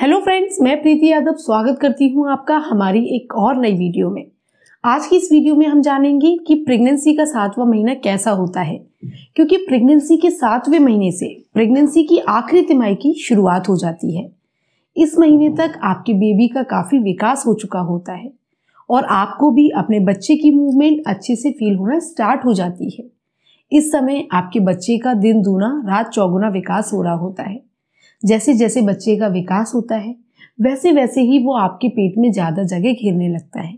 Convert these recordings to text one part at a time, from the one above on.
hello friends मैं प्रीति यादव स्वागत करती हूँ आपका हमारी एक और नई वीडियो में आज की इस वीडियो में हम जानेंगे कि प्रेगनेंसी का सातवां महीना कैसा होता है क्योंकि प्रेगनेंसी के सातवें महीने से प्रेगनेंसी की आखिरी तिमाही की शुरुआत हो जाती है इस महीने तक आपके बेबी का काफ़ी विकास हो चुका होता है और आपको भी अपने बच्चे की मूवमेंट अच्छे से फील होना स्टार्ट हो जाती है इस समय आपके बच्चे का दिन दूना रात चौगुना विकास हो रहा होता है जैसे जैसे बच्चे का विकास होता है वैसे वैसे ही वो आपके पेट में ज़्यादा जगह घेरने लगता है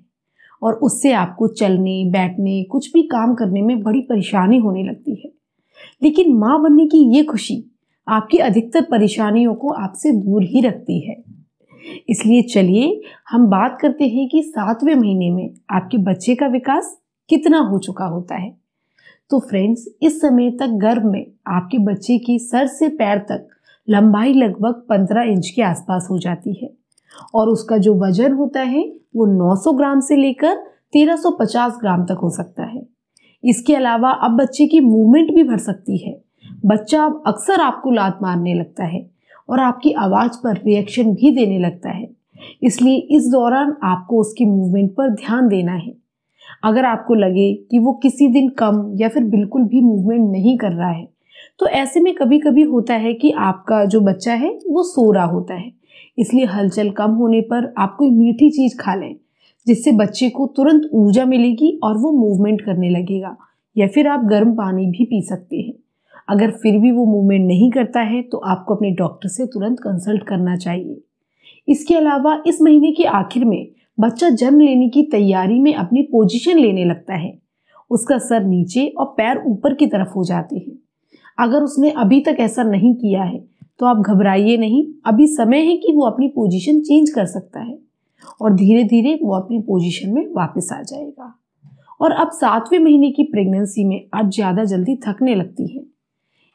और उससे आपको चलने बैठने कुछ भी काम करने में बड़ी परेशानी होने लगती है लेकिन माँ बनने की ये खुशी आपकी अधिकतर परेशानियों को आपसे दूर ही रखती है इसलिए चलिए हम बात करते हैं कि सातवें महीने में आपके बच्चे का विकास कितना हो चुका होता है तो फ्रेंड्स इस समय तक गर्भ में आपके बच्चे की सर से पैर तक लंबाई लगभग 15 इंच के आसपास हो जाती है और उसका जो वजन होता है वो 900 ग्राम से लेकर 1350 ग्राम तक हो सकता है इसके अलावा अब बच्चे की मूवमेंट भी बढ़ सकती है बच्चा अब अक्सर आपको लात मारने लगता है और आपकी आवाज़ पर रिएक्शन भी देने लगता है इसलिए इस दौरान आपको उसकी मूवमेंट पर ध्यान देना है अगर आपको लगे कि वो किसी दिन कम या फिर बिल्कुल भी मूवमेंट नहीं कर रहा है तो ऐसे में कभी कभी होता है कि आपका जो बच्चा है वो सो रहा होता है इसलिए हलचल कम होने पर आप कोई मीठी चीज़ खा लें जिससे बच्चे को तुरंत ऊर्जा मिलेगी और वो मूवमेंट करने लगेगा या फिर आप गर्म पानी भी पी सकते हैं अगर फिर भी वो मूवमेंट नहीं करता है तो आपको अपने डॉक्टर से तुरंत कंसल्ट करना चाहिए इसके अलावा इस महीने के आखिर में बच्चा जन्म लेने की तैयारी में अपनी पोजीशन लेने लगता है उसका सर नीचे और पैर ऊपर की तरफ हो जाते हैं अगर उसने अभी तक ऐसा नहीं किया है तो आप घबराइए नहीं अभी समय है कि वो अपनी पोजीशन चेंज कर सकता है और धीरे धीरे वो अपनी पोजीशन में वापस आ जाएगा और अब सातवें महीने की प्रेगनेंसी में आप ज़्यादा जल्दी थकने लगती है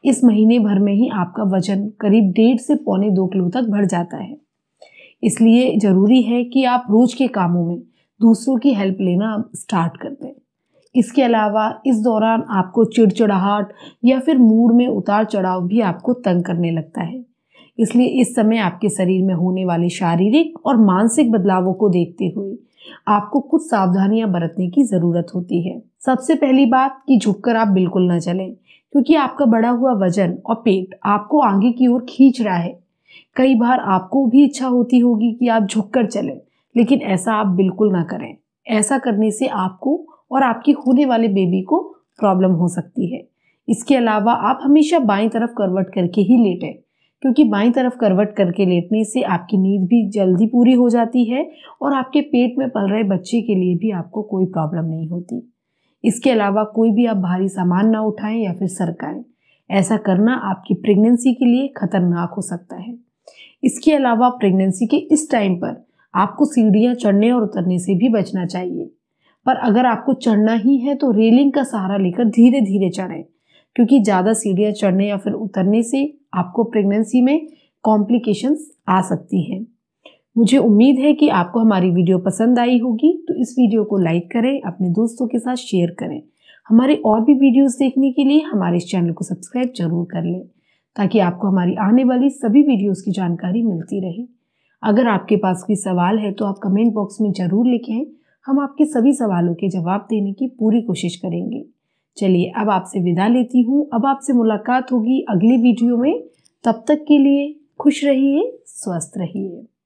इस महीने भर में ही आपका वजन करीब डेढ़ से पौने दो किलो तक बढ़ जाता है इसलिए ज़रूरी है कि आप रोज के कामों में दूसरों की हेल्प लेना स्टार्ट कर दें इसके अलावा इस दौरान आपको चिड़चिड़ाहट या फिर मूड में उतार चढ़ाव भी आपको तंग करने लगता है इसलिए इस समय आपके शरीर में होने वाले शारीरिक और मानसिक बदलावों को देखते हुए आपको कुछ सावधानियां बरतने की ज़रूरत होती है सबसे पहली बात कि झुककर आप बिल्कुल ना चलें क्योंकि आपका बढ़ा हुआ वजन और पेट आपको आगे की ओर खींच रहा है कई बार आपको भी इच्छा होती होगी कि आप झुककर चलें लेकिन ऐसा आप बिल्कुल ना करें ऐसा करने से आपको और आपकी होने वाले बेबी को प्रॉब्लम हो सकती है इसके अलावा आप हमेशा बाई तरफ करवट करके ही लेटें क्योंकि बाई तरफ करवट करके लेटने से आपकी नींद भी जल्दी पूरी हो जाती है और आपके पेट में पल रहे बच्चे के लिए भी आपको कोई प्रॉब्लम नहीं होती इसके अलावा कोई भी आप भारी सामान ना उठाएं या फिर सरकाएं ऐसा करना आपकी प्रेगनेंसी के लिए खतरनाक हो सकता है इसके अलावा प्रेगनेंसी के इस टाइम पर आपको सीढ़ियाँ चढ़ने और उतरने से भी बचना चाहिए पर अगर आपको चढ़ना ही है तो रेलिंग का सहारा लेकर धीरे धीरे चढ़ें क्योंकि ज़्यादा सीढ़ियाँ चढ़ने या फिर उतरने से आपको प्रेगनेंसी में कॉम्प्लिकेशंस आ सकती हैं मुझे उम्मीद है कि आपको हमारी वीडियो पसंद आई होगी तो इस वीडियो को लाइक करें अपने दोस्तों के साथ शेयर करें हमारे और भी वीडियोस देखने के लिए हमारे इस चैनल को सब्सक्राइब जरूर कर लें ताकि आपको हमारी आने वाली सभी वीडियोस की जानकारी मिलती रहे अगर आपके पास कोई सवाल है तो आप कमेंट बॉक्स में ज़रूर लिखें हम आपके सभी सवालों के जवाब देने की पूरी कोशिश करेंगे चलिए अब आपसे विदा लेती हूँ अब आपसे मुलाकात होगी अगली वीडियो में तब तक के लिए खुश रहिए स्वस्थ रहिए